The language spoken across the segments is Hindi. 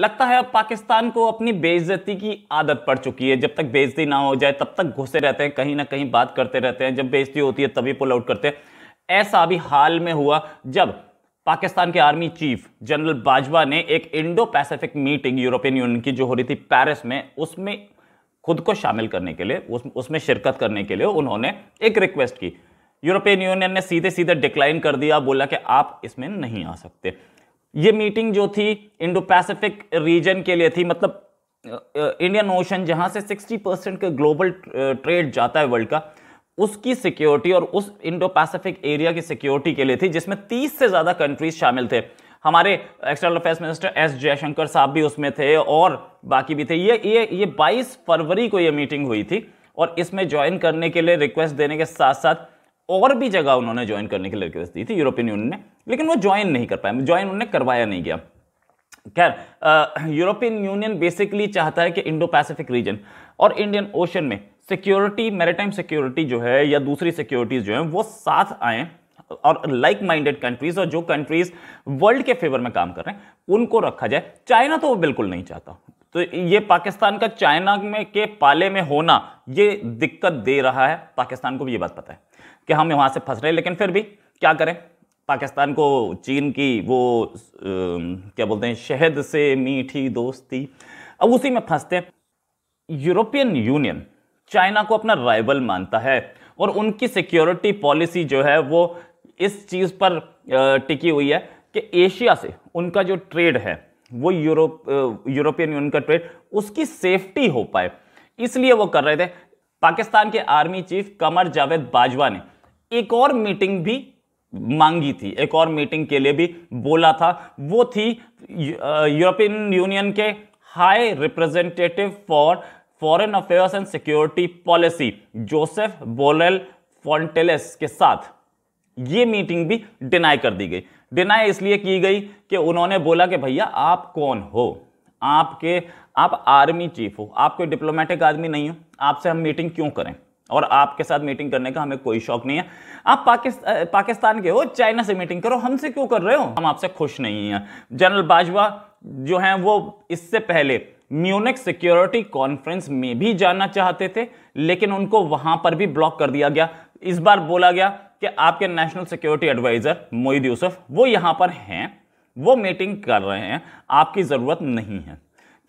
लगता है अब पाकिस्तान को अपनी बेइज्जती की आदत पड़ चुकी है जब तक बेइज्जती ना हो जाए तब तक घुसे रहते हैं कहीं ना कहीं बात करते रहते हैं जब बेइज्जती होती है तभी पुल आउट करते हैं ऐसा भी हाल में हुआ जब पाकिस्तान के आर्मी चीफ जनरल बाजवा ने एक Indo Pacific meeting European Union की जो हो रही थी पेरिस में उसमें खुद को शामिल करने के लिए उस, उसमें शिरकत करने के लिए उन्होंने एक रिक्वेस्ट की यूरोपियन यूनियन ने सीधे सीधे डिक्लाइन कर दिया बोला कि आप इसमें नहीं आ सकते ये मीटिंग जो थी इंडो पैसिफिक रीजन के लिए थी मतलब इंडियन ओशन जहां से 60 परसेंट का ग्लोबल ट्रेड जाता है वर्ल्ड का उसकी सिक्योरिटी और उस इंडो पैसिफिक एरिया की सिक्योरिटी के लिए थी जिसमें 30 से ज़्यादा कंट्रीज शामिल थे हमारे external affairs minister S Jaishankar साहब भी उसमें थे और बाकी भी थे ये ये ये 22 फरवरी को ये मीटिंग हुई थी और इसमें ज्वाइन करने के लिए रिक्वेस्ट देने के साथ साथ और भी जगह उन्होंने ज्वाइन करने की रिक्वेस्ट दी थी यूरोपियन यूनियन ने लेकिन वो ज्वाइन नहीं कर पाए ज्वाइन उन्होंने करवाया नहीं गया खैर यूरोपियन यूनियन बेसिकली चाहता है कि इंडो पैसिफिक रीजन और इंडियन ओशन में सिक्योरिटी मेरेटाइम सिक्योरिटी जो है या दूसरी सिक्योरिटीज जो है वो साथ आए और लाइक माइंडेड कंट्रीज और जो कंट्रीज वर्ल्ड के फेवर में काम कर रहे हैं उनको रखा जाए चाइना तो वो बिल्कुल नहीं चाहता तो ये पाकिस्तान का चाइना में के पाले में होना ये दिक्कत दे रहा है पाकिस्तान को भी ये बात पता है कि हम वहाँ से फंस रहे हैं लेकिन फिर भी क्या करें पाकिस्तान को चीन की वो आ, क्या बोलते हैं शहद से मीठी दोस्ती अब उसी में फंसते हैं यूरोपियन यूनियन चाइना को अपना राइवल मानता है और उनकी सिक्योरिटी पॉलिसी जो है वो इस चीज़ पर टिकी हुई है कि एशिया से उनका जो ट्रेड है वो यूरोप यूरोपियन यूनियन का ट्रेड उसकी सेफ्टी हो पाए इसलिए वो कर रहे थे पाकिस्तान के आर्मी चीफ कमर जावेद बाजवा ने एक और मीटिंग भी मांगी थी एक और मीटिंग के लिए भी बोला था वो थी यूरोपियन यूनियन के high representative for foreign affairs and security policy Josep Borrell Fontelles के साथ ये मीटिंग भी डिनाई कर दी गई डिनाई इसलिए की गई कि उन्होंने बोला कि भैया आप कौन हो आपके आप आर्मी चीफ हो आप कोई डिप्लोमेटिक आदमी नहीं हो आपसे हम मीटिंग क्यों करें और आपके साथ मीटिंग करने का हमें कोई शौक नहीं है आप पाकिस्तान पाकिस्तान के हो चाइना से मीटिंग करो हमसे क्यों कर रहे हो हम आपसे खुश नहीं हैं जनरल बाजवा जो हैं वो इससे पहले म्यूनिक सिक्योरिटी कॉन्फ्रेंस में भी जाना चाहते थे लेकिन उनको वहां पर भी ब्लॉक कर दिया गया इस बार बोला गया कि आपके national security adviser Moeed Yusuf वो यहाँ पर हैं वो मीटिंग कर रहे हैं आपकी ज़रूरत नहीं है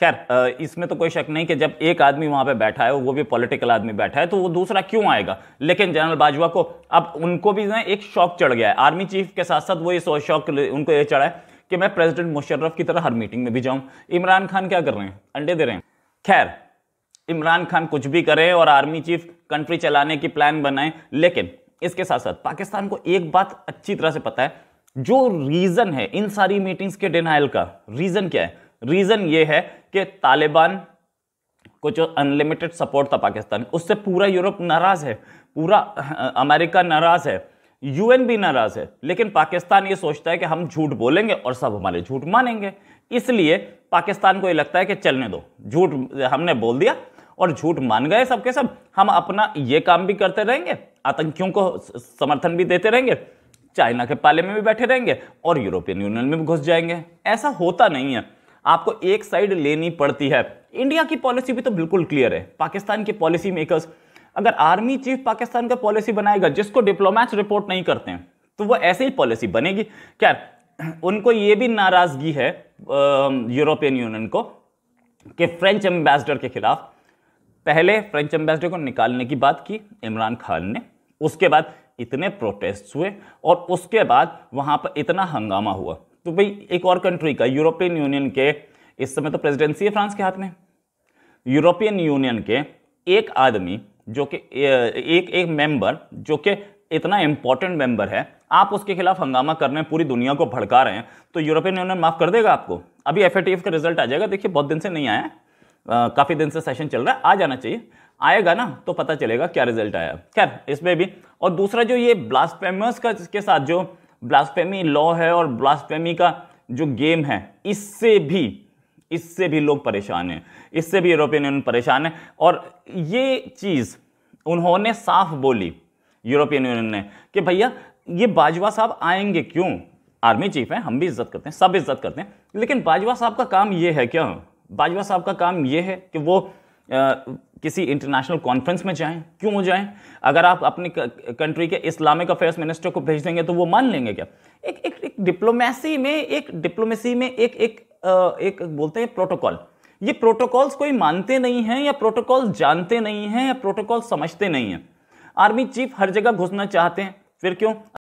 खैर इसमें तो कोई शक नहीं कि जब एक आदमी वहाँ पे बैठा है वो भी पॉलिटिकल आदमी बैठा है तो वो दूसरा क्यों आएगा लेकिन जनरल बाजवा को अब उनको भी ना एक शौक चढ़ गया है आर्मी चीफ के साथ साथ वो ये शौक उनको ये चढ़ा है कि मैं प्रेसिडेंट मुशर्रफ की तरह हर मीटिंग में भी जाऊँ इमरान खान क्या कर रहे हैं अंडे दे रहे हैं खैर इमरान खान कुछ भी करें और आर्मी चीफ कंट्री चलाने की प्लान बनाएं लेकिन इसके साथ साथ पाकिस्तान को एक बात अच्छी तरह से पता है जो रीज़न है इन सारी मीटिंग्स के डिनाइल का रीज़न क्या है रीज़न ये है कि तालिबान को जो अनलिमिटेड सपोर्ट था पाकिस्तान उससे पूरा यूरोप नाराज़ है पूरा अमेरिका नाराज़ है यूएन भी नाराज है लेकिन पाकिस्तान ये सोचता है कि हम झूठ बोलेंगे और सब हमारे झूठ मानेंगे इसलिए पाकिस्तान को ये लगता है कि चलने दो झूठ हमने बोल दिया और झूठ मान गए सबके सब हम अपना ये काम भी करते रहेंगे आतंकियों को समर्थन भी देते रहेंगे चाइना के पाले में भी बैठे रहेंगे और यूरोपियन यूनियन में भी घुस जाएंगे ऐसा होता नहीं है आपको एक साइड लेनी पड़ती है इंडिया की पॉलिसी भी तो बिल्कुल क्लियर है पाकिस्तान के पॉलिसी मेकर्स अगर आर्मी चीफ पाकिस्तान का पॉलिसी बनाएगा जिसको डिप्लोमैट्स रिपोर्ट नहीं करते हैं तो वो ऐसे ही पॉलिसी बनेगी क्या उनको ये भी नाराज़गी है यूरोपियन यूनियन को कि फ्रेंच एम्बेसडर के खिलाफ पहले फ्रेंच एम्बेसडर को निकालने की बात की इमरान खान ने उसके बाद इतने प्रोटेस्ट हुए और उसके बाद वहाँ पर इतना हंगामा हुआ तो भाई एक और कंट्री का यूरोपियन यूनियन के इस समय तो प्रेसिडेंसी है फ्रांस के हाथ में यूरोपियन यूनियन के एक आदमी जो कि एक एक मेंबर जो कि इतना इंपॉर्टेंट मेंबर है आप उसके खिलाफ हंगामा कर रहे हैं पूरी दुनिया को भड़का रहे हैं तो यूरोपियन यूनियन माफ़ कर देगा आपको अभी एफ का रिजल्ट आ जाएगा देखिए बहुत दिन से नहीं आया काफ़ी दिन से सेशन चल रहा है आ जाना चाहिए आएगा ना तो पता चलेगा क्या रिजल्ट आया खैर इसमें भी और दूसरा जो ये ब्लास्टफेमस का के साथ जो ब्लास्टफेमी लॉ है और ब्लास्टफेमी का जो गेम है इससे भी इससे भी लोग परेशान हैं इससे भी यूरोपियन यूनियन परेशान है और ये चीज़ उन्होंने साफ बोली यूरोपियन यूनियन ने कि भैया ये बाजवा साहब आएंगे क्यों आर्मी चीफ हैं हम भी इज्जत करते हैं सब इज्जत करते हैं लेकिन बाजवा साहब का काम ये है क्या बाजवा साहब का काम ये है कि वो आ, किसी इंटरनेशनल कॉन्फ्रेंस में जाएं क्यों जाएं अगर आप अपनी कंट्री के इस्लामिक अफेयर्स मिनिस्टर को भेज देंगे तो वो मान लेंगे क्या एक एक, एक डिप्लोमेसी में एक डिप्लोमेसी में एक एक, एक बोलते हैं प्रोटोकॉल ये प्रोटोकॉल्स कोई मानते नहीं हैं या प्रोटोकॉल जानते नहीं हैं या प्रोटोकॉल समझते नहीं हैं आर्मी चीफ हर जगह घुसना चाहते हैं फिर क्यों